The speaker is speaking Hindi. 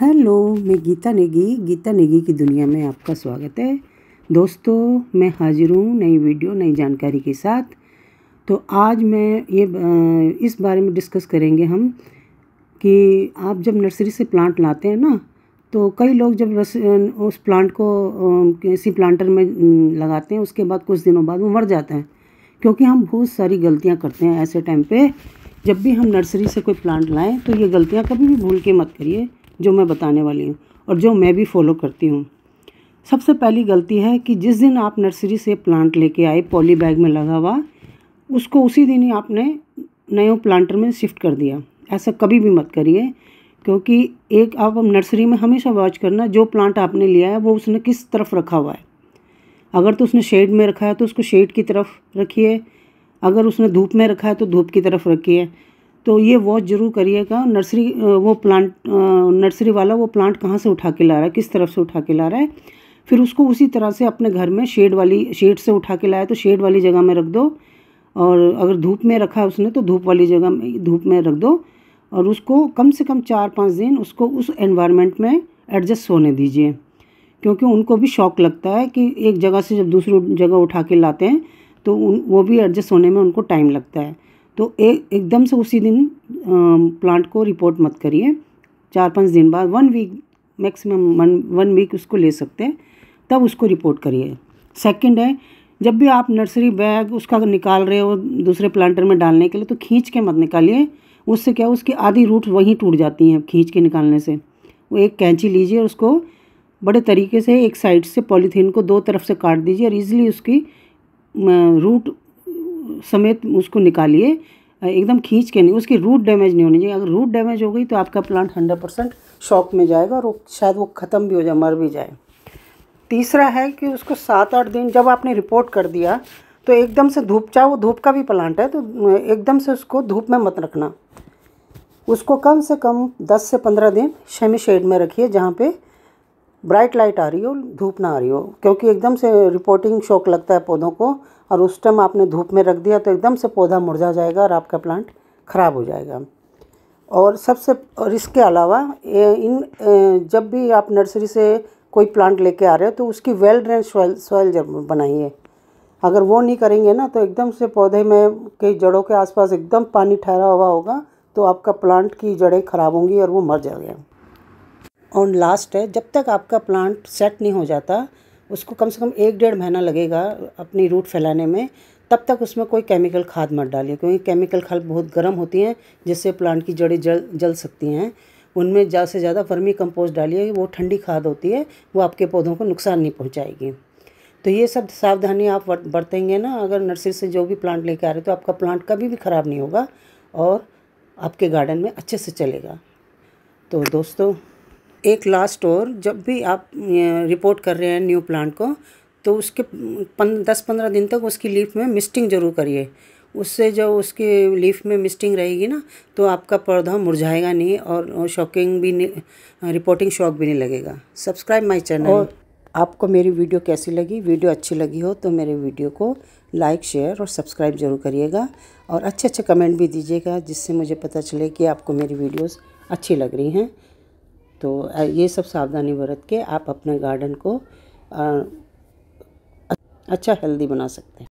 हेलो मैं गीता नेगी गीता नेगी की दुनिया में आपका स्वागत है दोस्तों मैं हाजिर हूँ नई वीडियो नई जानकारी के साथ तो आज मैं ये इस बारे में डिस्कस करेंगे हम कि आप जब नर्सरी से प्लांट लाते हैं ना तो कई लोग जब उस प्लांट को किसी प्लांटर में लगाते हैं उसके बाद कुछ दिनों बाद वो मर जाते हैं क्योंकि हम बहुत सारी गलतियाँ करते हैं ऐसे टाइम पे जब भी हम नर्सरी से कोई प्लांट लाएं तो ये गलतियाँ कभी भी भूल के मत करिए जो मैं बताने वाली हूँ और जो मैं भी फॉलो करती हूँ सबसे पहली गलती है कि जिस दिन आप नर्सरी से प्लांट लेके आए पॉली बैग में लगा हुआ उसको उसी दिन ही आपने नए प्लांटर में शिफ्ट कर दिया ऐसा कभी भी मत करिए क्योंकि एक आप नर्सरी में हमेशा वॉच करना जो प्लांट आपने लिया है वो उसने किस तरफ रखा हुआ है अगर तो उसने शेड में रखा है तो उसको शेड की तरफ रखिए अगर उसने धूप में रखा है तो धूप की तरफ रखिए तो ये वॉच ज़रूर करिएगा नर्सरी वो प्लांट नर्सरी वाला वो प्लांट कहाँ से उठा के ला रहा है किस तरफ से उठा के ला रहा है फिर उसको उसी तरह से अपने घर में शेड वाली शेड से उठा के लाया तो शेड वाली जगह में रख दो और अगर धूप में रखा है उसने तो धूप वाली जगह में धूप में रख दो और उसको कम से कम चार पाँच दिन उसको उस एनवायरनमेंट में एडजस्ट होने दीजिए क्योंकि उनको भी शौक लगता है कि एक जगह से जब दूसरी जगह उठा के लाते हैं तो उन वो भी एडजस्ट होने में उनको टाइम लगता है तो एक एकदम से उसी दिन प्लांट को रिपोर्ट मत करिए चार पाँच दिन बाद one week maximum one one week उसको ले सकते हैं तब उसको रिपोर्ट करिए सेकंड है जब भी आप नर्सरी बैग उसका निकाल रहे हो दूसरे प्लांटर में डालने के लिए तो खींच के मत निकालिए उससे क्या उसकी आधी रूट वहीं टूट जाती हैं खींच के निकालने से वो एक कैंची लीजिए और उसको बड़े तरीके से एक साइड से पॉलीथीन को दो तरफ से काट दीजिए और ईजिली उसकी रूट समेत उसको निकालिए एकदम खींच के नहीं उसकी रूट डैमेज नहीं होनी चाहिए अगर रूट डैमेज हो गई तो आपका प्लांट हंड्रेड परसेंट शॉक में जाएगा और शायद वो ख़त्म भी हो जाए मर भी जाए तीसरा है कि उसको सात आठ दिन जब आपने रिपोर्ट कर दिया तो एकदम से धूप चाहे वो धूप का भी प्लांट है तो एकदम से उसको धूप में मत रखना उसको कम से कम दस से पंद्रह दिन शेमी शेड में रखिए जहाँ पर ब्राइट लाइट आ रही हो धूप ना आ रही हो क्योंकि एकदम से रिपोर्टिंग शौक लगता है पौधों को और उस टाइम आपने धूप में रख दिया तो एकदम से पौधा मुरझा जाएगा और आपका प्लांट ख़राब हो जाएगा और सबसे और इसके अलावा इन जब भी आप नर्सरी से कोई प्लांट लेके आ रहे हो तो उसकी वेल ड्रेन सॉइल सॉइल जब बनाइए अगर वो नहीं करेंगे ना तो एकदम से पौधे में के जड़ों के आसपास एकदम पानी ठहरा हुआ होगा तो आपका प्लांट की जड़ें ख़राब होंगी और वो मर जाएगा और लास्ट है जब तक आपका प्लांट सेट नहीं हो जाता उसको कम से कम एक डेढ़ महीना लगेगा अपनी रूट फैलाने में तब तक उसमें कोई केमिकल खाद मत डालिए क्योंकि केमिकल खाद बहुत गर्म होती हैं जिससे प्लांट की जड़ें जल जल सकती हैं उनमें ज़्यादा से ज़्यादा वर्मी कंपोस्ट डालिए वो ठंडी खाद होती है वो आपके पौधों को नुकसान नहीं पहुँचाएगी तो ये सब सावधानी आप बरतेंगे ना अगर नर्सरी से जो भी प्लांट लेकर आ रहे हो तो आपका प्लांट कभी भी ख़राब नहीं होगा और आपके गार्डन में अच्छे से चलेगा तो दोस्तों एक लास्ट और जब भी आप रिपोर्ट कर रहे हैं न्यू प्लांट को तो उसके पन, दस पंद्रह दिन तक उसकी लीफ में मिस्टिंग जरूर करिए उससे जो उसके लीफ में मिस्टिंग रहेगी ना तो आपका पौधा मुरझाएगा नहीं और शॉकिंग भी नहीं रिपोर्टिंग शॉक भी नहीं लगेगा सब्सक्राइब माय चैनल और आपको मेरी वीडियो कैसी लगी वीडियो अच्छी लगी हो तो मेरे वीडियो को लाइक शेयर और सब्सक्राइब जरूर करिएगा और अच्छे अच्छे कमेंट भी दीजिएगा जिससे मुझे पता चले कि आपको मेरी वीडियोज अच्छी लग रही हैं तो ये सब सावधानी बरत के आप अपने गार्डन को अच्छा हेल्दी बना सकते हैं